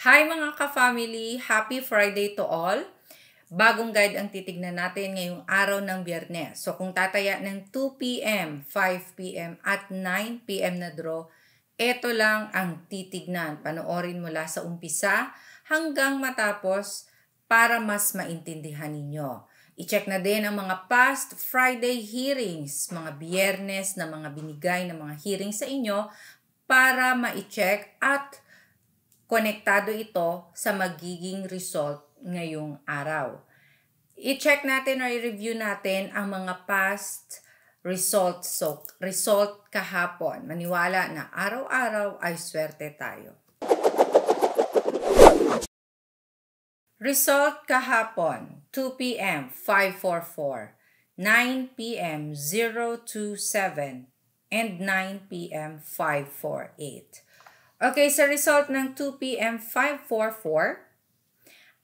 Hi mga ka-family! Happy Friday to all! Bagong guide ang titignan natin ngayong araw ng biyernes. So kung tataya ng 2pm, 5pm at 9pm na draw, eto lang ang titignan. Panoorin mula sa umpisa hanggang matapos para mas maintindihan ninyo. I-check na din ang mga past Friday hearings, mga biyernes na mga binigay na mga hearings sa inyo para ma-check at Konektado ito sa magiging result ngayong araw. I-check natin or i-review natin ang mga past results. So, result kahapon. Maniwala na araw-araw ay swerte tayo. Result kahapon, 2 p.m. 544, 9 p.m. 027, and 9 p.m. 548. Okay, sa result ng 2 p.m. 544,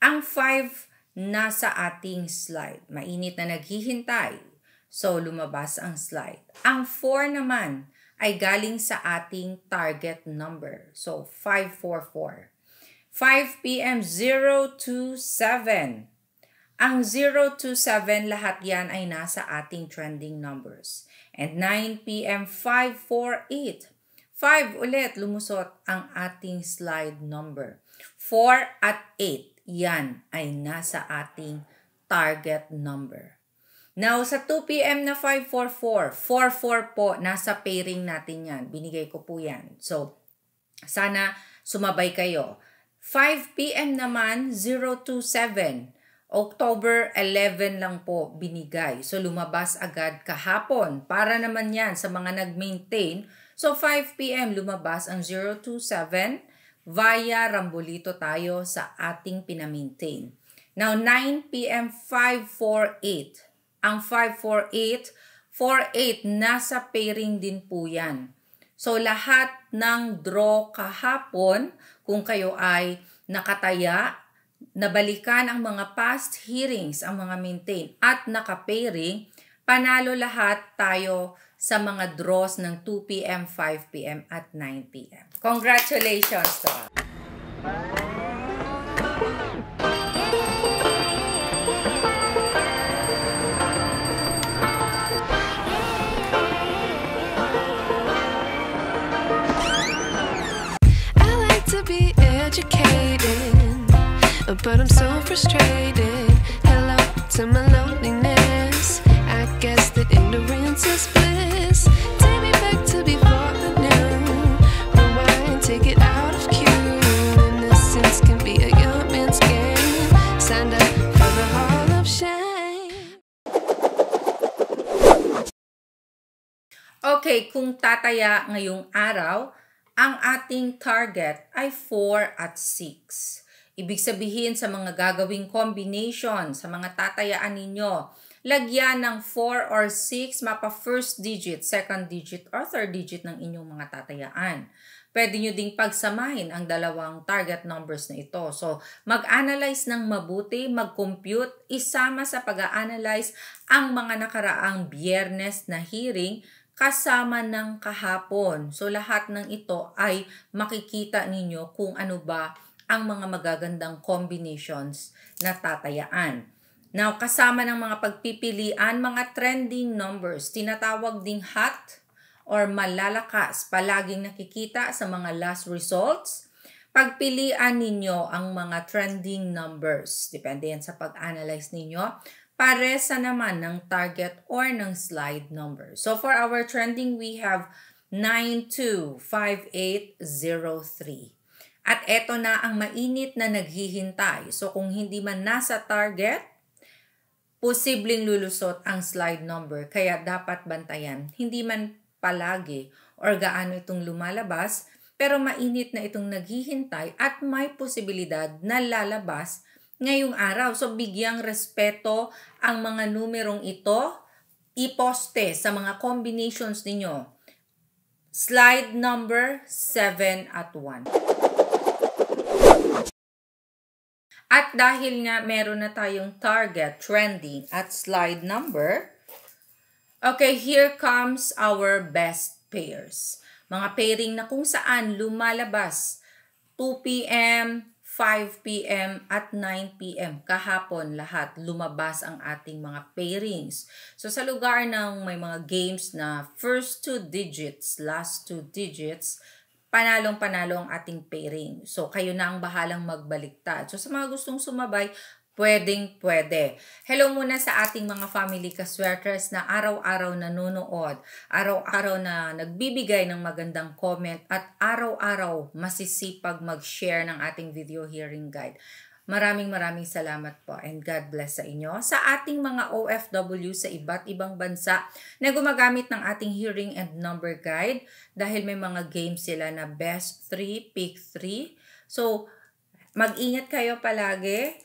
ang 5 nasa ating slide. Mainit na naghihintay. So, lumabas ang slide. Ang 4 naman ay galing sa ating target number. So, 544. 5 p.m. 027. Ang 027, lahat yan ay nasa ating trending numbers. And 9 p.m. 548. 5 ulit, lumusot ang ating slide number. 4 at 8, yan ay nasa ating target number. Now, sa 2 p.m. na 544, 44 po, nasa pairing natin yan. Binigay ko po yan. So, sana sumabay kayo. 5 p.m. naman, 027. October 11 lang po binigay. So, lumabas agad kahapon. Para naman yan sa mga nag-maintain, So 5 p.m. lumabas ang 027 via Rambolito tayo sa ating pinamaintain. Now 9 p.m. 548. Ang 548, 48 nasa pairing din po 'yan. So lahat ng draw kahapon kung kayo ay nakataya, nabalikan ang mga past hearings, ang mga maintain at naka-pairing, panalo lahat tayo sa mga draws ng 2 p.m., 5 p.m. at 9 p.m. Congratulations to all! educated, but I'm so frustrated. Okay, kung tataya ngayong araw, ang ating target ay 4 at 6. Ibig sabihin sa mga gagawing combination, sa mga tatayaan ninyo, lagyan ng 4 or 6, mapa first digit, second digit, or third digit ng inyong mga tatayaan. Pwede nyo ding pagsamahin ang dalawang target numbers na ito. So, mag-analyze ng mabuti, mag-compute, isama sa pag-analyze ang mga nakaraang biyernes na hearing kasama ng kahapon. So lahat ng ito ay makikita ninyo kung ano ba ang mga magagandang combinations na tatayaan. Now, kasama ng mga pagpipilian, mga trending numbers, tinatawag ding hot or malalakas, palaging nakikita sa mga last results. Pagpilian ninyo ang mga trending numbers. Depende yan sa pag-analyze ninyo paresa naman ng target or ng slide number. So for our trending, we have 925803. At eto na ang mainit na naghihintay. So kung hindi man nasa target, posibleng lulusot ang slide number. Kaya dapat bantayan. Hindi man palagi or gaano itong lumalabas, pero mainit na itong naghihintay at may posibilidad na lalabas ngayong araw. So bigyang respeto ang mga numerong ito. Iposte sa mga combinations ninyo. Slide number 7 at 1. At dahil nga meron na tayong target trending at slide number, okay, here comes our best pairs. Mga pairing na kung saan lumalabas 2 p.m., 5pm at 9pm. Kahapon lahat lumabas ang ating mga pairings. So sa lugar ng may mga games na first two digits, last two digits, panalong-panalo ang ating pairing. So kayo na ang bahalang magbaliktad. So sa mga gustong sumabay, pwedeng pwede. Hello muna sa ating mga family kaswerters na araw-araw nanonood, araw-araw na nagbibigay ng magandang comment at araw-araw masisipag mag-share ng ating video hearing guide. Maraming maraming salamat po and God bless sa inyo. Sa ating mga OFW sa iba't ibang bansa na gumagamit ng ating hearing and number guide dahil may mga games sila na best 3, pick 3. So, mag-ingat kayo palagi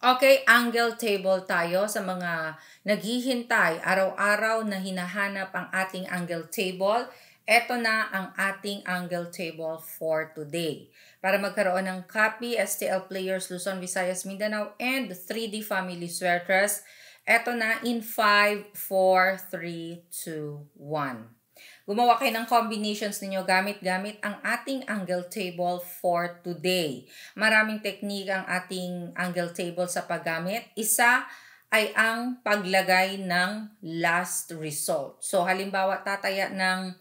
Okay, angle table tayo sa mga naghihintay araw-araw na hinahanap ang ating angle table. Ito na ang ating angle table for today. Para magkaroon ng copy, STL Players Luzon, Visayas, Mindanao, and 3D Family Sweaters, ito na in 5, 4, 3, 2, 1. Gumawa kayo ng combinations ninyo gamit-gamit ang ating angle table for today. Maraming technique ang ating angle table sa paggamit. Isa ay ang paglagay ng last result. So halimbawa tataya ng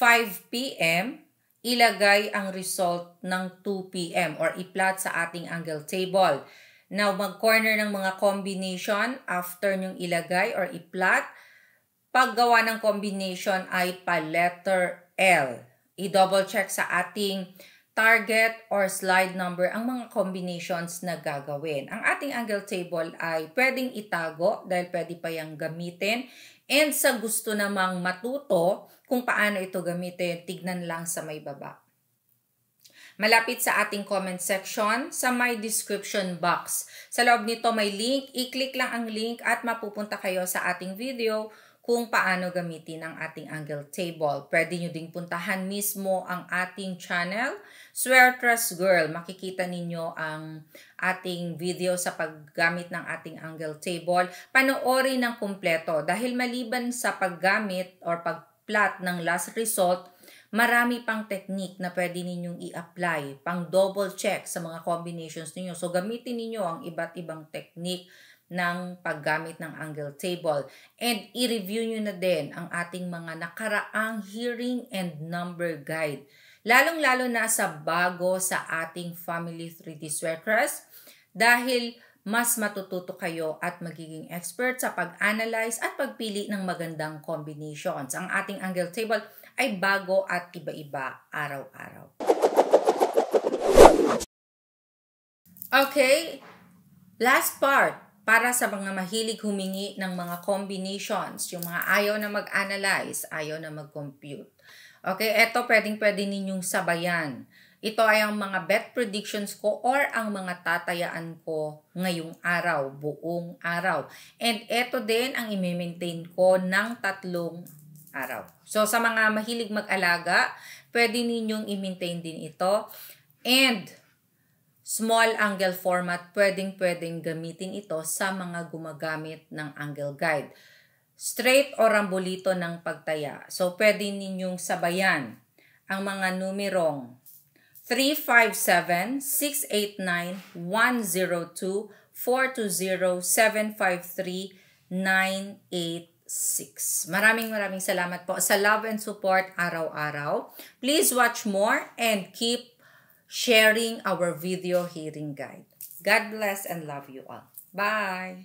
5 p.m., ilagay ang result ng 2 p.m. or i-plot sa ating angle table. Now, mag-corner ng mga combination after nyong ilagay or i-plot paggawa ng combination ay pa-letter L. I-double check sa ating target or slide number ang mga combinations na gagawin. Ang ating angle table ay pwedeng itago dahil pwede pa yung gamitin. And sa gusto namang matuto kung paano ito gamitin, tignan lang sa may baba. Malapit sa ating comment section, sa my description box. Sa loob nito may link, i-click lang ang link at mapupunta kayo sa ating video kung paano gamitin ang ating angle table. Pwede nyo ding puntahan mismo ang ating channel, Swear Trust Girl. Makikita ninyo ang ating video sa paggamit ng ating angle table. Panoorin ng kumpleto dahil maliban sa paggamit or pagplot ng last result, Marami pang technique na pwede ninyong i-apply, pang double check sa mga combinations ninyo. So, gamitin ninyo ang iba't ibang technique ng paggamit ng angle table. And i-review nyo na din ang ating mga nakaraang hearing and number guide. Lalong-lalo na sa bago sa ating Family 3D Sweaters dahil mas matututo kayo at magiging expert sa pag-analyze at pagpili ng magandang combinations. Ang ating angle table ay bago at iba-iba araw-araw. Okay, last part para sa mga mahilig humingi ng mga combinations, yung mga ayaw na mag-analyze, ayaw na mag-compute. Okay, ito pwedeng-pwede ninyong sabayan. Ito ay ang mga bet predictions ko or ang mga tatayaan ko ngayong araw, buong araw. And ito din ang i-maintain ko ng tatlong araw. So sa mga mahilig mag-alaga, pwede ninyong i-maintain din ito. And Small angle format, pwedeng-pwedeng gamitin ito sa mga gumagamit ng angle guide. Straight o rambolito ng pagtaya. So, pwede ninyong sabayan ang mga numerong 357, 689, 102, 420, 753, 986. Maraming maraming salamat po sa love and support araw-araw. Please watch more and keep sharing our video hearing guide. God bless and love you all. Bye!